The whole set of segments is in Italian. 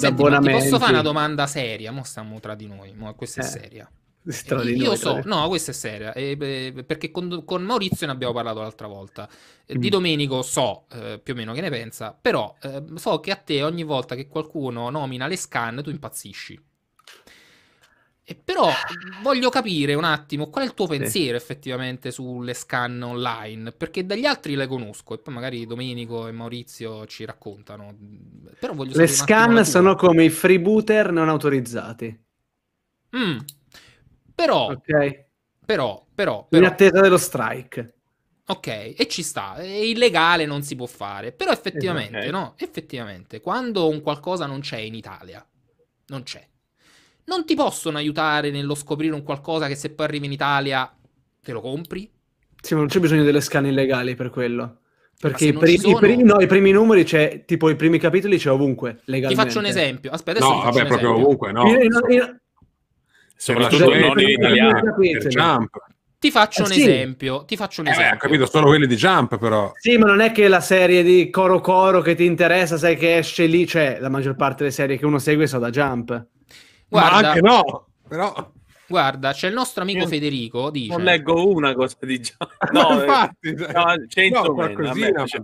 Senti, posso fare una domanda seria? Mo stiamo tra di noi, mo questa è eh. seria. Eh, noi, io so, no, questa è seria, eh, perché con, con, Maurizio ne abbiamo parlato l'altra volta. Eh, mm. Di Domenico so eh, più o meno che ne pensa, però eh, so che a te ogni volta che qualcuno nomina le scan tu impazzisci. E però ah. voglio capire un attimo qual è il tuo sì. pensiero effettivamente sulle scan online, perché dagli altri le conosco e poi magari Domenico e Maurizio ci raccontano. Però voglio le scan sono come i freebooter non autorizzati. Mm. Però, okay. però, però, però... In attesa dello strike. Ok, e ci sta, è illegale, non si può fare. Però effettivamente, okay. Esatto. no? Effettivamente, quando un qualcosa non c'è in Italia, non c'è non ti possono aiutare nello scoprire un qualcosa che se poi arrivi in Italia te lo compri? Sì, ma non c'è bisogno delle scanne illegali per quello. Perché i primi, sono... i, primi, no, i primi, numeri, c'è, tipo i primi capitoli c'è ovunque, legalmente. Ti faccio un esempio. Aspetta, no, vabbè, proprio esempio. ovunque, no. Io, io, io... Soprattutto cioè, non in italiano, cioè. Ti faccio, eh, un sì. esempio, ti faccio un eh, esempio. Beh, ho capito, sono quelli di Jump, però. Sì, ma non è che la serie di Coro Coro che ti interessa, sai che esce lì, cioè la maggior parte delle serie che uno segue sono da Jump. Guarda, Ma anche no, però... Guarda, c'è il nostro amico Io Federico. Dice... Non leggo una cosa di John. No, infatti, eh, no, no, Man. C'è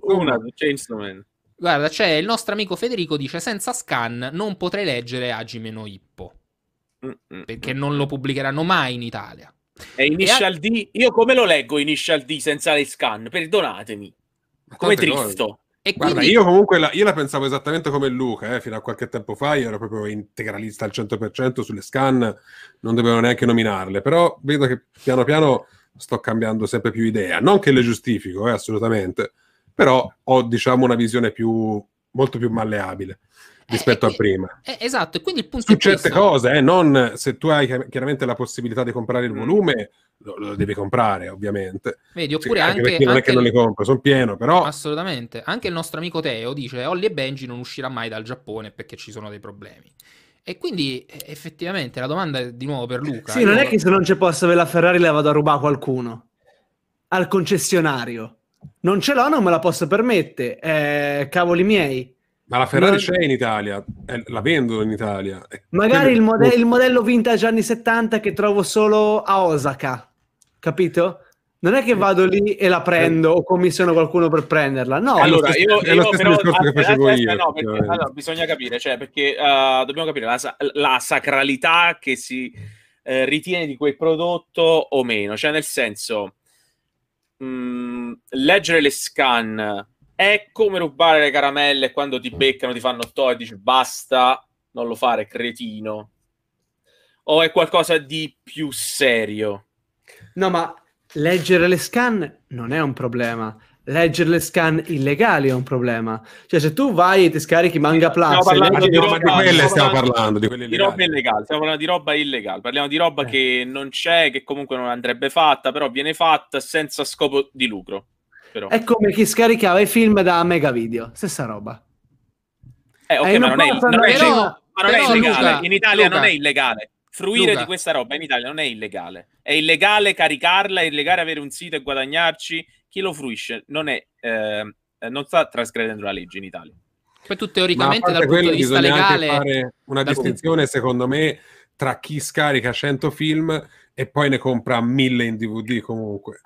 una Chainsaw Guarda, c'è il nostro amico Federico dice: Senza scan non potrei leggere Agime no Ippo. Mm-mm. Perché mm. non lo pubblicheranno mai in Italia. E Initial e D? Io come lo leggo Initial D senza le scan? Perdonatemi. Come Tristo. Quindi... Guarda, io comunque la, io la, pensavo esattamente come Luca, eh, fino a qualche tempo fa io ero proprio integralista al 100% sulle scan, non dovevo neanche nominarle, però vedo che piano piano sto cambiando sempre più idea, non che le giustifico, eh, assolutamente, però ho diciamo una visione più molto più malleabile rispetto eh, a prima. Eh, eh esatto, e quindi il punto su certe cose, eh, non se tu hai chiaramente la possibilità di comprare il mm. volume, lo, lo devi comprare, ovviamente. Vedi, oppure sì, anche, anche, non è che non li compro, sono pieno, però Assolutamente. Anche il nostro amico Teo dice "Olly e Benji non uscirà mai dal Giappone perché ci sono dei problemi". E quindi eh, effettivamente la domanda è di nuovo per Luca. Sì, non è che se non c'è posto per la Ferrari la vado a rubare a qualcuno al concessionario. Non ce l'ho, non me la posso permettere. Eh, cavoli miei ma la Ferrari ma... c'è in Italia, eh, la vendono in Italia. Eh, Magari il, mode- il, modello vintage anni 70 che trovo solo a Osaka, capito? Non è che vado lì e la prendo o commissiono qualcuno per prenderla. No, allora, io, è lo io, però, discorso che facevo io. No, perché, allora, bisogna capire, cioè, perché uh, dobbiamo capire la, la, sacralità che si eh, ritiene di quel prodotto o meno. Cioè, nel senso, mh, mm, leggere le scan è come rubare le caramelle quando ti beccano, ti fanno to e dici basta, non lo fare, cretino. O è qualcosa di più serio? No, ma leggere le scan non è un problema. Leggere le scan illegali è un problema. Cioè, se tu vai e ti scarichi Manga Plus... Stiamo parlando di, roba, di quelle stiamo parlando, di, di roba illegale. Stiamo parlando di roba illegale. Parliamo di roba eh. che non c'è, che comunque non andrebbe fatta, però viene fatta senza scopo di lucro però. È come chi scaricava i film da Mega Video, stessa roba. Eh, ok, eh, ma non, è, non è, però, ma non però, è illegale. Luca, in Italia Luca, non è illegale. Fruire Luca. di questa roba in Italia non è illegale. È illegale caricarla, è illegale avere un sito e guadagnarci. Chi lo fruisce non, è, ehm, eh, non sta trasgredendo la legge in Italia. Poi tu teoricamente dal punto di vista legale... fare una distinzione, punto. secondo me, tra chi scarica 100 film e poi ne compra 1000 in DVD comunque.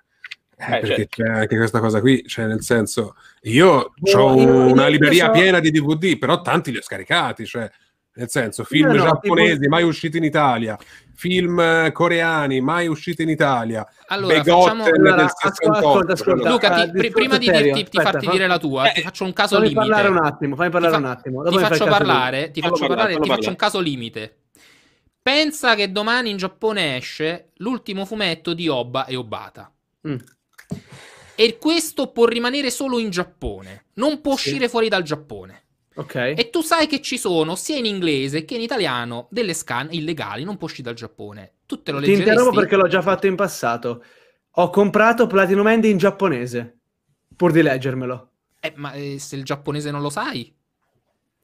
Eh, perché certo. c'è anche questa cosa qui, cioè nel senso, io boh, ho una libreria so... piena di DVD, però tanti li ho scaricati, cioè nel senso, film no, giapponesi tipo... mai usciti in Italia, film eh, coreani mai usciti in Italia. Allora, facciamo... allora, ascolta, ascolta, ascolta, Luca, ti, pr- ah, prima di, dirti, aspetta, farti fa... dire la tua, eh, ti faccio un caso fammi limite. Parlare un attimo, fammi parlare un attimo. Ti faccio parlare, ti faccio parlare, ti faccio un caso limite. Pensa che domani in Giappone esce l'ultimo fumetto di Oba e Obata. Mm. E questo può rimanere solo in Giappone, non può sì. uscire fuori dal Giappone. Okay. E tu sai che ci sono sia in inglese che in italiano delle scan illegali, non può uscire dal Giappone. Tu te lo leggeresti? Ti interrompo perché l'ho già fatto in passato. Ho comprato Platinum End in giapponese, pur di leggermelo. Eh, ma eh, se il giapponese non lo sai?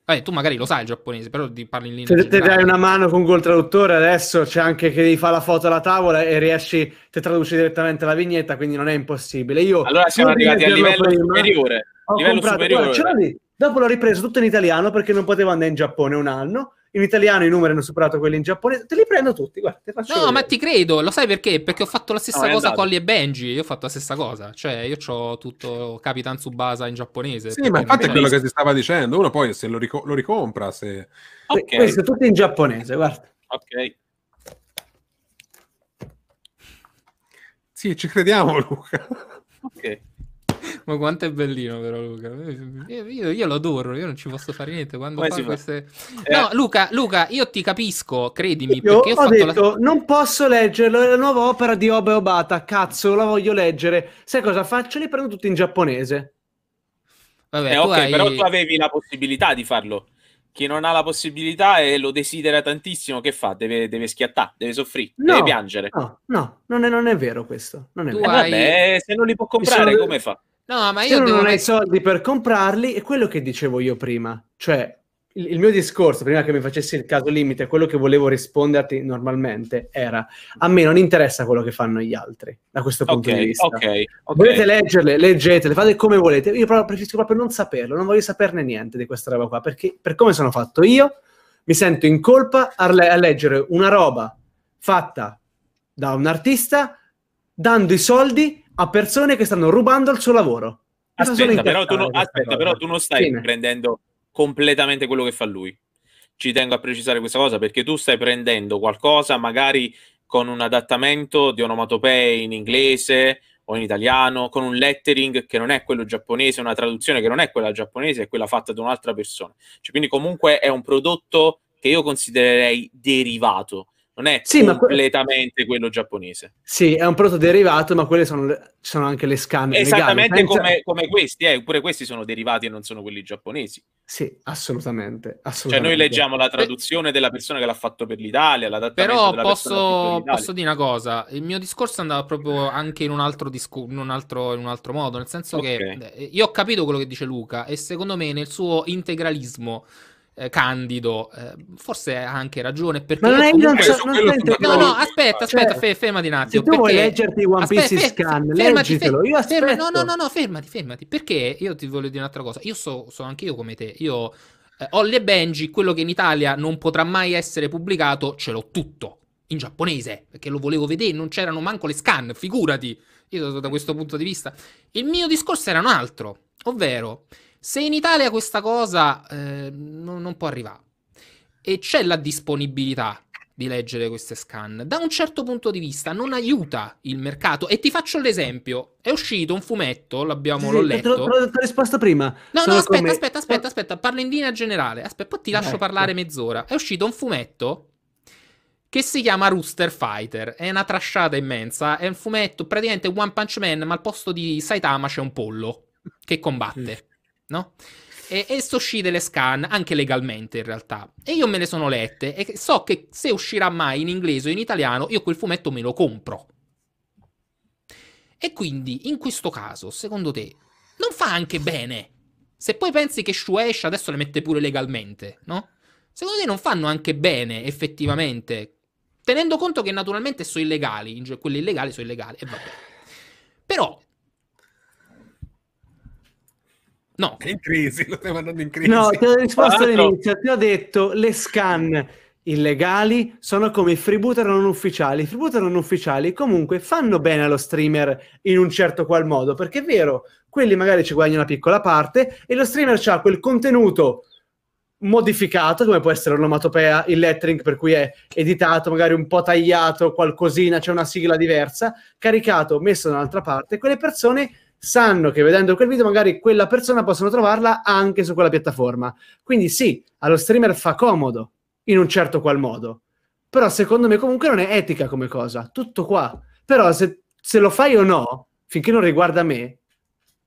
Vabbè, tu magari lo sai il giapponese, però ti parli in lingua. Se te dai una mano con Google Traduttore adesso c'è anche che devi fare la foto alla tavola e riesci, te traduci direttamente la vignetta, quindi non è impossibile. Io, allora siamo arrivati a livello prima, superiore. livello comprato, superiore. Guarda, dopo l'ho ripreso tutto in italiano perché non potevo andare in Giappone un anno in italiano i numeri hanno superato quelli in giapponese, te li prendo tutti, guarda, No, vedere. ma ti credo, lo sai perché? Perché ho fatto la stessa no, cosa con Li e Benji, io ho fatto la stessa cosa, cioè io ho tutto Capitan Subasa in giapponese. Sì, ma infatti è quello che si stava dicendo, uno poi se lo, rico- lo ricompra, se... Okay. Questo è tutto in giapponese, guarda. Ok. Sì, ci crediamo Luca. ok. Ma quanto è bellino però Luca. Io, io, io, lo adoro, io non ci posso fare niente quando fa queste... Eh. No, Luca, Luca, io ti capisco, credimi. Io perché ho, ho detto, la... non posso leggerlo, è la nuova opera di Obe Obata, cazzo, la voglio leggere. Sai cosa faccio? li prendo tutti in giapponese. Vabbè, eh, tu okay, hai... però tu avevi la possibilità di farlo. Chi non ha la possibilità e lo desidera tantissimo, che fa? Deve, deve schiattare, deve soffrire, no, deve piangere. No, no, non è, non è vero questo. Non è vero. Eh, hai... Vabbè, eh, se non li può comprare, sono... come fa? No, ma io. Se non hai met... soldi per comprarli, è quello che dicevo io prima. Cioè, il, il, mio discorso, prima che mi facessi il caso limite, quello che volevo risponderti normalmente era: a me non interessa quello che fanno gli altri, da questo punto okay, di vista. Okay, ok. Volete leggerle, leggetele, fate come volete. Io però preferisco proprio non saperlo, non voglio saperne niente di questa roba qua, perché per come sono fatto io, mi sento in colpa a, le- a leggere una roba fatta da un artista dando i soldi a persone che stanno rubando il suo lavoro. Aspetta, però tu, no, ah, aspetta però tu, non stai Fine. prendendo completamente quello che fa lui. Ci tengo a precisare questa cosa perché tu stai prendendo qualcosa magari con un adattamento di onomatopee in inglese o in italiano, con un lettering che non è quello giapponese, una traduzione che non è quella giapponese, è quella fatta da un'altra persona. Cioè, quindi comunque è un prodotto che io considererei derivato non è sì, completamente que- quello giapponese. Sì, è un prodotto derivato, ma quelle sono, le, sono anche le scanne. Esattamente legali, come, come, questi, eh, pure questi sono derivati e non sono quelli giapponesi. Sì, assolutamente, assolutamente. Cioè noi leggiamo la traduzione della persona che l'ha fatto per l'Italia, Però posso, per posso, dire una cosa, il mio discorso andava proprio anche in un altro, discu- in un altro, in un altro modo, nel senso okay. che eh, io ho capito quello che dice Luca e secondo me nel suo integralismo eh, Candido, eh, forse ha anche ragione perché... Ma non, non, so, non sento... No, no, aspetta, cioè, aspetta, cioè, fe- fermati un attimo. Se tu perché... vuoi leggerti One Piece aspetta, Scan, fermati, leggetelo, fermati, io aspetto. Fermati, no, no, no, no, fermati, fermati, perché io ti voglio dire un'altra cosa, io so, so anche io come te, io... Eh, Holly e Benji, quello che in Italia non potrà mai essere pubblicato, ce l'ho tutto in giapponese perché lo volevo vedere, non c'erano manco le scan, figurati. Io da questo punto di vista. Il mio discorso era un altro, ovvero se in Italia questa cosa eh, non, non può arrivare e c'è la disponibilità di leggere queste scan, da un certo punto di vista non aiuta il mercato. E ti faccio l'esempio: è uscito un fumetto, l'abbiamo sì, l'ho letto. Te l'ho, risposto prima. No, Sono no, aspetta, come... aspetta, aspetta, aspetta, parlo in linea generale. Aspetta, poi ti lascio ecco. parlare mezz'ora. È uscito un fumetto che si chiama Rooster Fighter. È una trasciata immensa. È un fumetto praticamente One Punch Man, ma al posto di Saitama c'è un pollo che combatte no? E, e sto uscite le scan anche legalmente in realtà. E io me le sono lette e so che se uscirà mai in inglese o in italiano, io quel fumetto me lo compro. E quindi in questo caso, secondo te, non fa anche bene? Se poi pensi che Shuesh adesso le mette pure legalmente, no? Secondo te non fanno anche bene effettivamente? Tenendo conto che naturalmente sono illegali, quelli illegali sono illegali, e vabbè. Però No. È in crisi, lo stai mandando in crisi. No, ti ho risposto ah, all'inizio, ti ho detto le scan illegali sono come i freebooter non ufficiali. I freebooter non ufficiali comunque fanno bene allo streamer in un certo qual modo, perché è vero, quelli magari ci guadagnano una piccola parte e lo streamer ha quel contenuto modificato, come può essere l'onomatopea, il lettering, per cui è editato, magari un po' tagliato, qualcosina, c'è una sigla diversa, caricato, messo da un'altra parte, quelle persone sanno che vedendo quel video magari quella persona possono trovarla anche su quella piattaforma. Quindi sì, allo streamer fa comodo in un certo qual modo, però secondo me comunque non è etica come cosa, tutto qua. Però se, se lo fai o no, finché non riguarda me,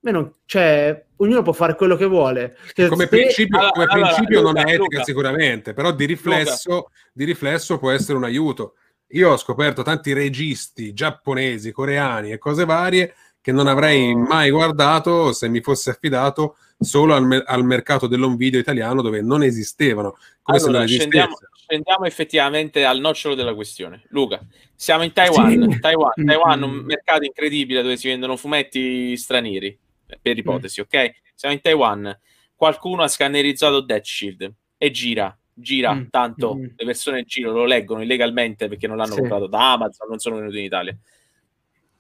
me cioè, ognuno può fare quello che vuole. come principio, allora, principio allora, Luca, non è etica Luca. sicuramente, però di riflesso, di riflesso può essere un aiuto. Io ho scoperto tanti registi giapponesi, coreani e cose varie che non avrei mai guardato se mi fosse affidato solo al, me- al mercato dell'on video italiano dove non esistevano. Come allora, se non scendiamo, scendiamo effettivamente al nocciolo della questione. Luca, siamo in Taiwan. Sì. Taiwan, mm-hmm. Taiwan, un mercato incredibile dove si vendono fumetti stranieri, per mm. ipotesi, ok? Siamo in Taiwan. Qualcuno ha scannerizzato Death Shield e gira gira mm, tanto, mm. le persone in giro lo leggono illegalmente perché non l'hanno sì. comprato da Amazon, non sono venuti in Italia.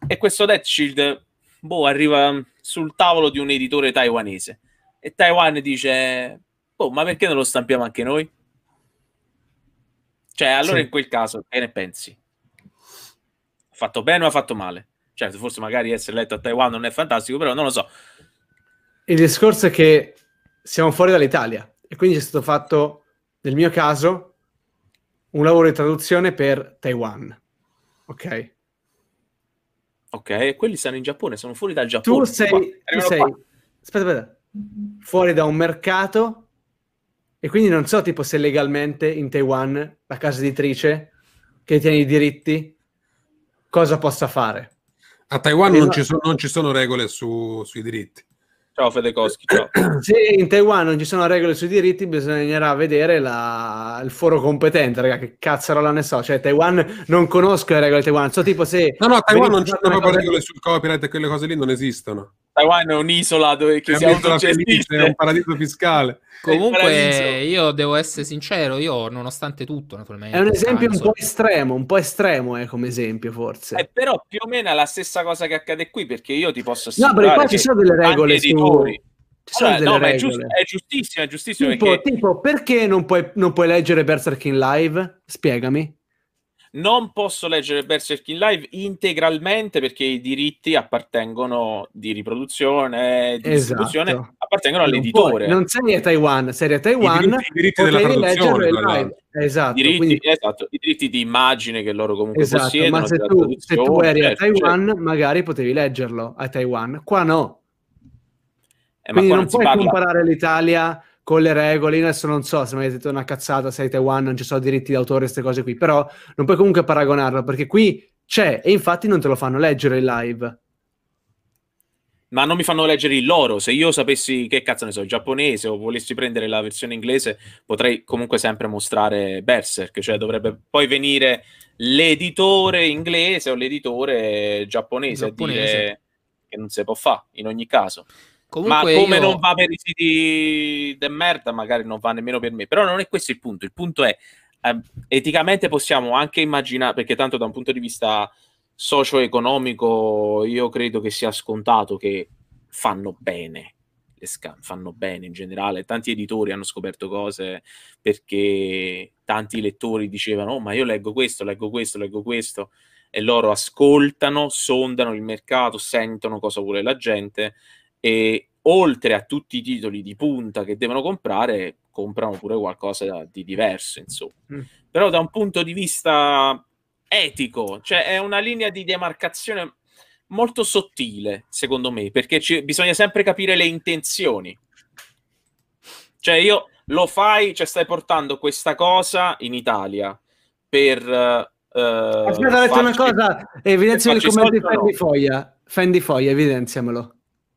E questo Death Shield boh, arriva sul tavolo di un editore taiwanese e Taiwan dice, boh, ma perché non lo stampiamo anche noi? Cioè, allora sì. in quel caso, che ne pensi? Ha fatto bene o ha fatto male? Certo, forse magari essere letto a Taiwan non è fantastico, però non lo so. Il discorso è che siamo fuori dall'Italia e quindi è stato fatto, nel mio caso, un lavoro di traduzione per Taiwan. Ok? Ok, quelli stanno in Giappone, sono fuori dal Giappone. Tu sei, tu sei aspetta, aspetta, fuori da un mercato e quindi non so tipo se legalmente in Taiwan la casa editrice che tiene i diritti cosa possa fare. A Taiwan non, eh, ci sono, non ci sono regole su, sui diritti. Ciao Fedekowski, ciao. Se in Taiwan non ci sono regole sui diritti, bisognerà vedere la... il foro competente, raga, che cazzo la ne so. Cioè, Taiwan non conosco le regole di Taiwan. So tipo se... No, no, Taiwan non c'è proprio regole sul copyright e quelle cose lì non esistono. Taiwan è un'isola dove che si autogestisce. È un paradiso fiscale. Comunque io devo essere sincero, io nonostante tutto naturalmente... È un esempio un po' estremo, un po' estremo eh, come esempio forse. Eh, però più o meno è la stessa cosa che accade qui perché io ti posso assicurare... No, perché qua ci sono delle regole. Su... Allora, no, è, giust- è, giustissimo, è giustissimo. Tipo, perché... tipo perché non puoi, non puoi leggere Berserk in live? Spiegami. Non posso leggere Berserk in live integralmente perché i diritti appartengono di riproduzione, di esatto. distribuzione, appartengono all'editore. Puoi, non sei a Taiwan, sei a Taiwan, I diritti, i diritti leggere live. Esatto, diritti, quindi... esatto, i diritti di immagine che loro comunque esatto, possiedono. Ma se tu, se tu eri a Taiwan, cioè... magari potevi leggerlo a Taiwan, qua no. Eh, quindi non, non puoi parla... comparare l'Italia con le regole, io adesso non so se mi avete detto una cazzata, sei Taiwan, non ci sono diritti d'autore, queste cose qui, però non puoi comunque paragonarlo perché qui c'è e infatti non te lo fanno leggere in live. Ma non mi fanno leggere il loro. Se io sapessi che cazzo ne so, il giapponese o volessi prendere la versione inglese, potrei comunque sempre mostrare Berserk, cioè dovrebbe poi venire l'editore inglese o l'editore giapponese, giapponese. a dire che non si può fare in ogni caso. Comunque ma come io... non va per i siti de merda, magari non va nemmeno per me. Però non è questo il punto. Il punto è, eh, eticamente possiamo anche immaginare, perché tanto da un punto di vista socio-economico io credo che sia scontato che fanno bene le scan fanno bene in generale tanti editori hanno scoperto cose perché tanti lettori dicevano oh ma io leggo questo leggo questo leggo questo e loro ascoltano sondano il mercato sentono cosa vuole la gente e oltre a tutti i titoli di punta che devono comprare, comprano pure qualcosa di diverso, insomma. Mm. Però da un punto di vista etico, cioè è una linea di demarcazione molto sottile, secondo me, perché ci, bisogna sempre capire le intenzioni. Cioè io lo fai, cioè stai portando questa cosa in Italia per... Uh, Aspetta, ho detto una cosa, evidenzia il di Fendi Foglia. Fendi Foglia, evidenziamelo.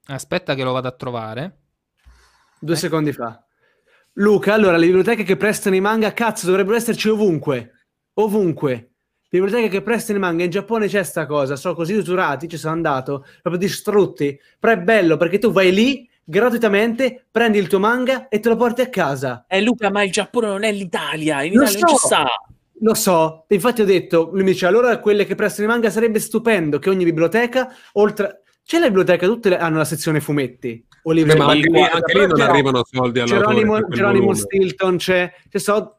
Aspetta che lo vado a trovare. Due eh. secondi fa. Luca, allora, le biblioteche che prestano i manga, cazzo, dovrebbero esserci ovunque. Ovunque. Biblioteche che prestano i manga, in Giappone c'è sta cosa, sono così usurati, ci sono andato, proprio distrutti. Però è bello perché tu vai lì gratuitamente, prendi il tuo manga e te lo porti a casa. Eh Luca, ma il Giappone non è l'Italia, in lo Italia so. non ci sta. Lo so, infatti ho detto, lui mi dice, allora quelle che prestano i manga sarebbe stupendo che ogni biblioteca, oltre c'è la biblioteca, tutte le... hanno la sezione fumetti. O libri, Beh, ma anche, lì, anche lì non arrivano soldi all'autore. Geronimo, Geronimo Stilton c'è, c'è so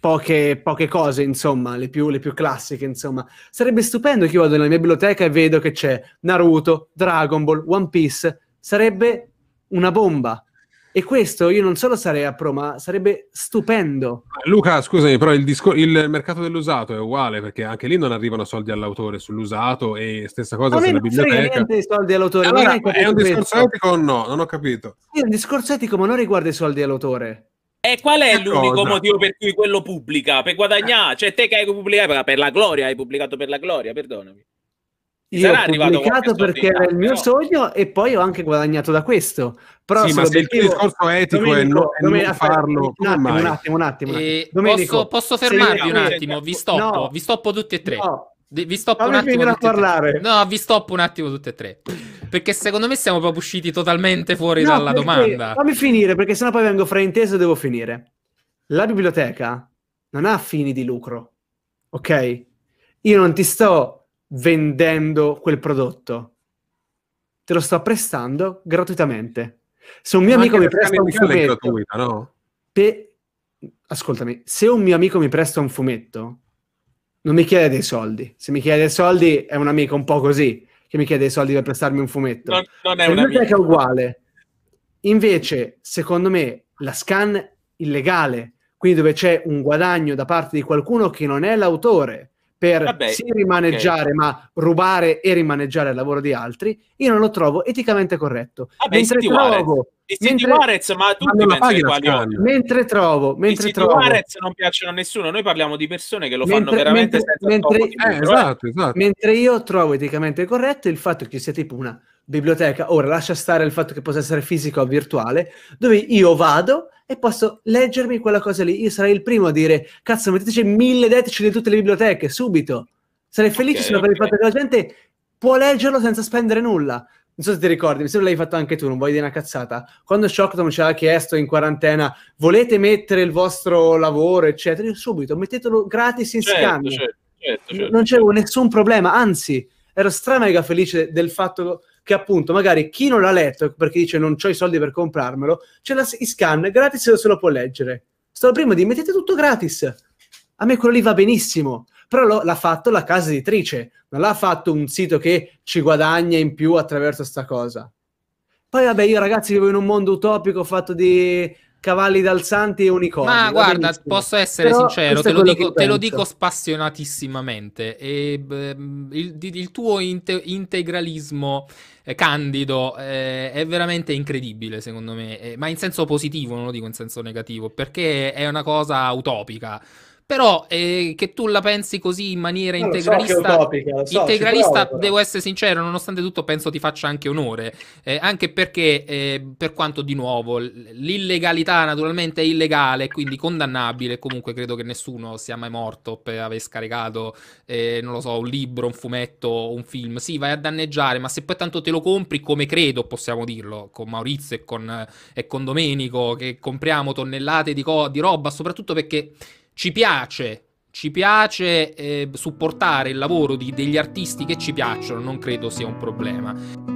poche, poche cose, insomma, le più, le più, classiche, insomma. Sarebbe stupendo che io vado nella mia biblioteca e vedo che c'è Naruto, Dragon Ball, One Piece. Sarebbe una bomba. E questo io non solo sarei a pro, ma sarebbe stupendo. Eh, Luca, scusami, però il, discor- il, mercato dell'usato è uguale perché anche lì non arrivano soldi all'autore sull'usato e stessa cosa sulla biblioteca. Non niente i soldi all'autore. Allora, è un discorso etico o no? Non ho capito. Sì, è un discorso etico, ma non riguarda i soldi all'autore. E qual è che l'unico cosa? motivo per cui quello pubblica? Per guadagnare? Eh. Cioè, te che hai pubblicato per la gloria, hai pubblicato per la gloria, perdonami. Io Sarà ho pubblicato perché era il mio no. sogno e poi ho anche guadagnato da questo. Però sì, ma se il tuo discorso etico Domenico, è, no, è non farlo... Un attimo, un attimo, un attimo. Eh, Domenico, posso, posso fermarvi un attimo? Vi stoppo, no, vi stoppo tutti e tre. No. Vi stoppo un attimo. A parlare. No, vi stoppo un attimo tutti e tre. Perché secondo me siamo proprio usciti totalmente fuori no, dalla perché, domanda. Fammi finire, perché sennò poi vengo frainteso e devo finire. La biblioteca non ha fini di lucro, ok? Io non ti sto vendendo quel prodotto. Te lo sto prestando gratuitamente. Se un mio Ma amico mi presta un fumetto, gratuita, no? pe... ascoltami, se un mio amico mi presta un fumetto, non mi chiede dei soldi. Se mi chiede dei soldi è un amico un po' così che mi chiede dei soldi per prestarmi un fumetto. Non, non è una biblioteca uguale. Invece, secondo me, la scan illegale, quindi dove c'è un guadagno da parte di qualcuno che non è l'autore, per Vabbè, sì rimaneggiare, okay. ma rubare e rimaneggiare il lavoro di altri, io non lo trovo eticamente corretto. Vabbè, mentre trovo, mentre... Juarez, ma tutti ma pensano quali Mentre trovo, mentre I trovo. Juarez non piacciono a nessuno, noi parliamo di persone che lo mentre, fanno veramente mentre, senza mentre, eh, esatto, esatto. mentre io trovo eticamente corretto il fatto che sia tipo una biblioteca, ora lascia stare il fatto che possa essere fisica o virtuale, dove io vado e posso leggermi quella cosa lì. Io sarei il primo a dire, cazzo, metteteci mille dedici di tutte le biblioteche, subito. Sarei felice okay, solo okay. il fatto che la gente può leggerlo senza spendere nulla. Non so se ti ricordi, mi sembra l'hai fatto anche tu, non vuoi dire una cazzata. Quando Shockdown ci aveva chiesto in quarantena, volete mettere il vostro lavoro, eccetera, io subito, mettetelo gratis in certo, scambio. Certo, certo, certo. non c'era nessun problema, anzi, ero stra mega felice del fatto che che appunto magari chi non l'ha letto perché dice non ho i soldi per comprarmelo, c'è la, i scan gratis se lo può leggere. Stavo prima di mettete tutto gratis. A me quello lì va benissimo, però lo, l'ha fatto la casa editrice, non l'ha fatto un sito che ci guadagna in più attraverso sta cosa. Poi vabbè, io ragazzi vivo in un mondo utopico fatto di cavalli d'alzanti e unicorni. Ma guarda, benissimo. posso essere Però sincero, te lo, dico, te lo, dico, spassionatissimamente. E, beh, il, il, tuo inte- integralismo eh, candido eh, è veramente incredibile, secondo me, eh, ma in senso positivo, non lo dico in senso negativo, perché è una cosa utopica. Però eh, che tu la pensi così in maniera no, integralista, so utopica, so, integralista provo, devo essere sincero, nonostante tutto penso ti faccia anche onore, eh, anche perché eh, per quanto di nuovo l'illegalità naturalmente è illegale, quindi condannabile, comunque credo che nessuno sia mai morto per aver scaricato, eh, non lo so, un libro, un fumetto, un film, sì vai a danneggiare, ma se poi tanto te lo compri, come credo possiamo dirlo, con Maurizio e con, e con Domenico, che compriamo tonnellate di, co- di roba, soprattutto perché ci piace, ci piace eh, supportare il lavoro di, degli artisti che ci piacciono, non credo sia un problema.